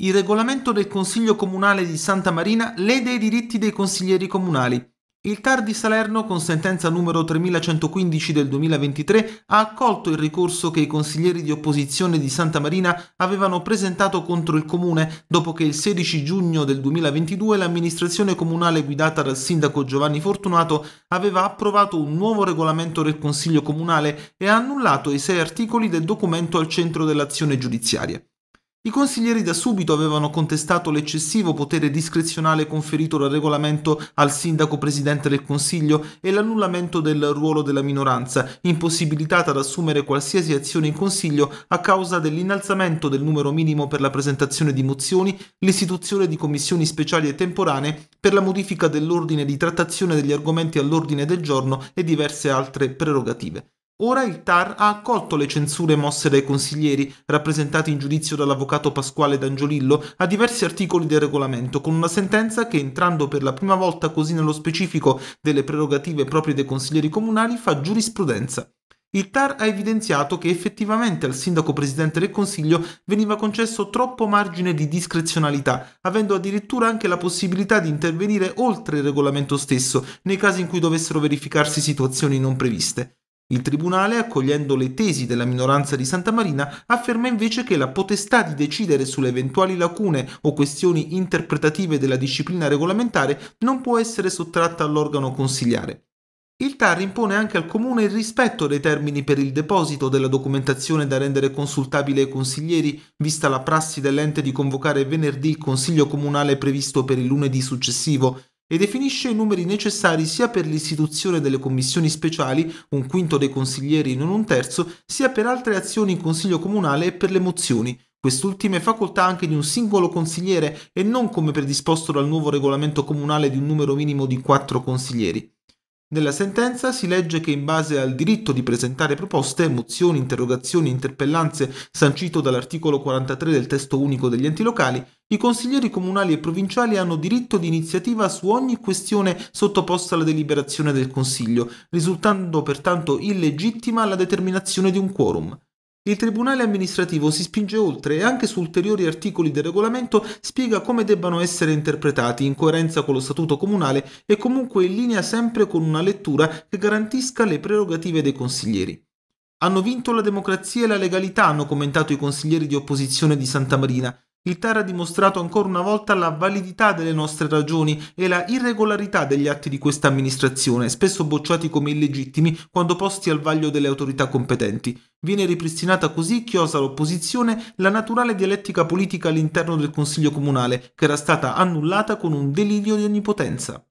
il regolamento del Consiglio Comunale di Santa Marina lede i diritti dei consiglieri comunali. Il TAR di Salerno, con sentenza numero 3115 del 2023, ha accolto il ricorso che i consiglieri di opposizione di Santa Marina avevano presentato contro il comune, dopo che il 16 giugno del 2022 l'amministrazione comunale guidata dal sindaco Giovanni Fortunato aveva approvato un nuovo regolamento del Consiglio Comunale e ha annullato i sei articoli del documento al centro dell'azione giudiziaria. I consiglieri da subito avevano contestato l'eccessivo potere discrezionale conferito dal regolamento al sindaco presidente del Consiglio e l'annullamento del ruolo della minoranza, impossibilitata ad assumere qualsiasi azione in Consiglio a causa dell'innalzamento del numero minimo per la presentazione di mozioni, l'istituzione di commissioni speciali e temporanee per la modifica dell'ordine di trattazione degli argomenti all'ordine del giorno e diverse altre prerogative. Ora il TAR ha accolto le censure mosse dai consiglieri, rappresentati in giudizio dall'avvocato Pasquale D'Angiolillo, a diversi articoli del regolamento, con una sentenza che, entrando per la prima volta così nello specifico delle prerogative proprie dei consiglieri comunali, fa giurisprudenza. Il TAR ha evidenziato che effettivamente al sindaco presidente del Consiglio veniva concesso troppo margine di discrezionalità, avendo addirittura anche la possibilità di intervenire oltre il regolamento stesso nei casi in cui dovessero verificarsi situazioni non previste. Il tribunale, accogliendo le tesi della minoranza di Santa Marina, afferma invece che la potestà di decidere sulle eventuali lacune o questioni interpretative della disciplina regolamentare non può essere sottratta all'organo consigliare. Il TAR impone anche al Comune il rispetto dei termini per il deposito della documentazione da rendere consultabile ai consiglieri, vista la prassi dell'ente di convocare venerdì il Consiglio Comunale previsto per il lunedì successivo, e definisce i numeri necessari sia per l'istituzione delle commissioni speciali, un quinto dei consiglieri e non un terzo, sia per altre azioni in consiglio comunale e per le mozioni. Quest'ultima facoltà anche di un singolo consigliere e non come predisposto dal nuovo regolamento comunale di un numero minimo di quattro consiglieri. Nella sentenza si legge che in base al diritto di presentare proposte, mozioni, interrogazioni, interpellanze sancito dall'articolo 43 del testo unico degli enti locali, i consiglieri comunali e provinciali hanno diritto di iniziativa su ogni questione sottoposta alla deliberazione del Consiglio, risultando pertanto illegittima la determinazione di un quorum. Il Tribunale amministrativo si spinge oltre e anche su ulteriori articoli del regolamento spiega come debbano essere interpretati in coerenza con lo Statuto comunale e comunque in linea sempre con una lettura che garantisca le prerogative dei consiglieri. Hanno vinto la democrazia e la legalità, hanno commentato i consiglieri di opposizione di Santa Marina, il TAR ha dimostrato ancora una volta la validità delle nostre ragioni e la irregolarità degli atti di questa amministrazione, spesso bocciati come illegittimi quando posti al vaglio delle autorità competenti. Viene ripristinata così, chiosa l'opposizione, la naturale dialettica politica all'interno del Consiglio Comunale, che era stata annullata con un delirio di onnipotenza.